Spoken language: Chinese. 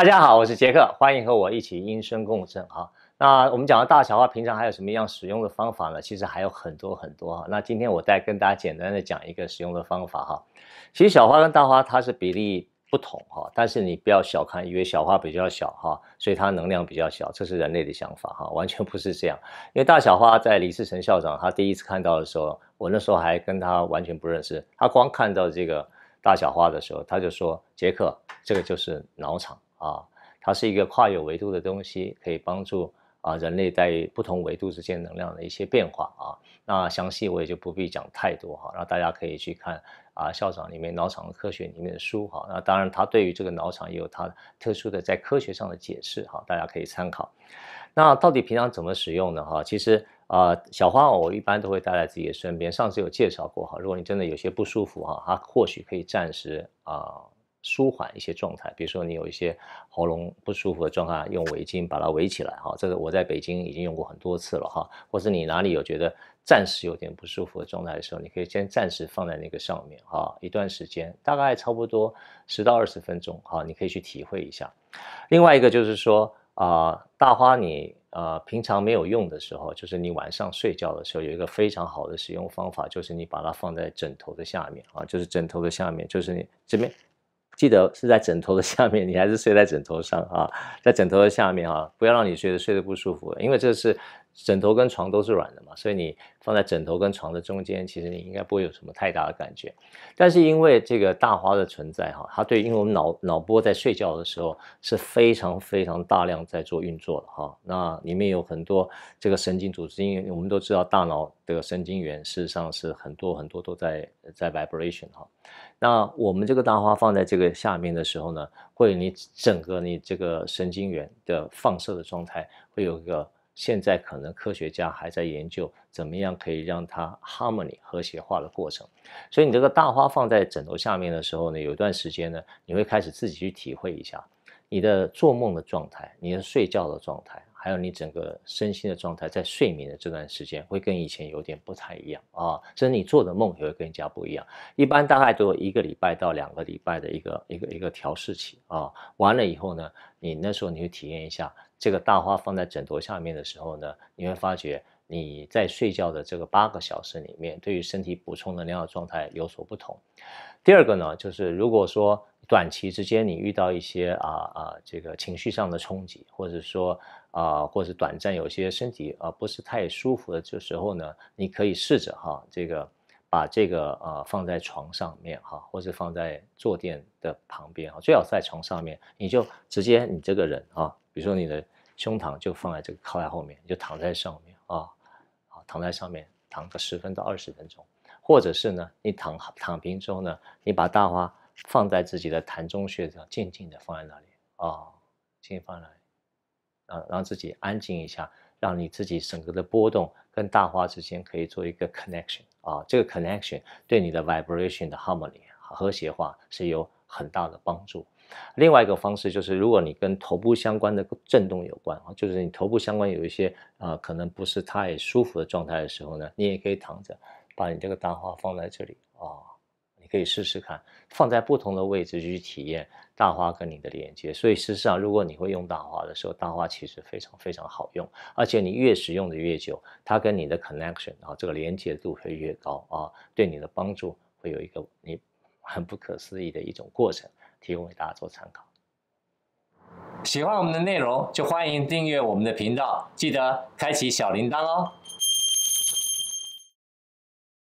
大家好，我是杰克，欢迎和我一起音声共振哈。那我们讲到大小花，平常还有什么样使用的方法呢？其实还有很多很多哈。那今天我再跟大家简单的讲一个使用的方法哈。其实小花跟大花它是比例不同哈，但是你不要小看，以为小花比较小哈，所以它能量比较小，这是人类的想法哈，完全不是这样。因为大小花在李世成校长他第一次看到的时候，我那时候还跟他完全不认识，他光看到这个大小花的时候，他就说杰克，这个就是脑场。啊，它是一个跨越维度的东西，可以帮助啊人类在不同维度之间能量的一些变化啊。那详细我也就不必讲太多哈，然后大家可以去看啊校长里面脑场科学里面的书哈。那当然，它对于这个脑场也有它特殊的在科学上的解释哈，大家可以参考。那到底平常怎么使用呢哈？其实啊，小花偶我一般都会带在自己的身边。上次有介绍过哈，如果你真的有些不舒服哈，它或许可以暂时啊。舒缓一些状态，比如说你有一些喉咙不舒服的状态，用围巾把它围起来哈，这个我在北京已经用过很多次了哈。或者你哪里有觉得暂时有点不舒服的状态的时候，你可以先暂时放在那个上面哈，一段时间，大概差不多十到二十分钟哈，你可以去体会一下。另外一个就是说啊，大花你呃平常没有用的时候，就是你晚上睡觉的时候有一个非常好的使用方法，就是你把它放在枕头的下面啊，就是枕头的下面，就是你这边。记得是在枕头的下面，你还是睡在枕头上啊？在枕头的下面啊，不要让你睡得睡得不舒服，因为这是。枕头跟床都是软的嘛，所以你放在枕头跟床的中间，其实你应该不会有什么太大的感觉。但是因为这个大花的存在哈，它对，因为我们脑脑波在睡觉的时候是非常非常大量在做运作的哈。那里面有很多这个神经组织，因为我们都知道大脑的神经元事实上是很多很多都在在 vibration 哈。那我们这个大花放在这个下面的时候呢，会你整个你这个神经元的放射的状态会有一个。现在可能科学家还在研究怎么样可以让它 harmony 和谐化的过程。所以你这个大花放在枕头下面的时候呢，有一段时间呢，你会开始自己去体会一下你的做梦的状态，你的睡觉的状态，还有你整个身心的状态，在睡眠的这段时间会跟以前有点不太一样啊。所以你做的梦也会更加不一样。一般大概都有一个礼拜到两个礼拜的一个一个一个调试期啊。完了以后呢，你那时候你去体验一下。这个大花放在枕头下面的时候呢，你会发觉你在睡觉的这个八个小时里面，对于身体补充能量的状态有所不同。第二个呢，就是如果说短期之间你遇到一些啊啊这个情绪上的冲击，或者说啊，或者是短暂有些身体啊不是太舒服的这时候呢，你可以试着哈，这个把这个呃放在床上面哈，或是放在坐垫的旁边啊，最好在床上面，你就直接你这个人啊。比如说你的胸膛就放在这个靠在后面，你就躺在上面啊，啊，躺在上面躺个十分到二十分钟，或者是呢，你躺躺平之后呢，你把大花放在自己的膻中穴上，静静的放在那里啊，静静放在，啊，让自己安静一下，让你自己整个的波动跟大花之间可以做一个 connection 啊，这个 connection 对你的 vibration 的 harmony 和谐化是有。很大的帮助。另外一个方式就是，如果你跟头部相关的震动有关啊，就是你头部相关有一些啊，可能不是太舒服的状态的时候呢，你也可以躺着，把你这个大花放在这里啊，你可以试试看，放在不同的位置去体验大花跟你的连接。所以事实上，如果你会用大花的时候，大花其实非常非常好用，而且你越使用的越久，它跟你的 connection 啊，这个连接度会越高啊，对你的帮助会有一个你。很不可思议的一种过程，提供给大家做参考。喜欢我们的内容，就欢迎订阅我们的频道，记得开启小铃铛哦。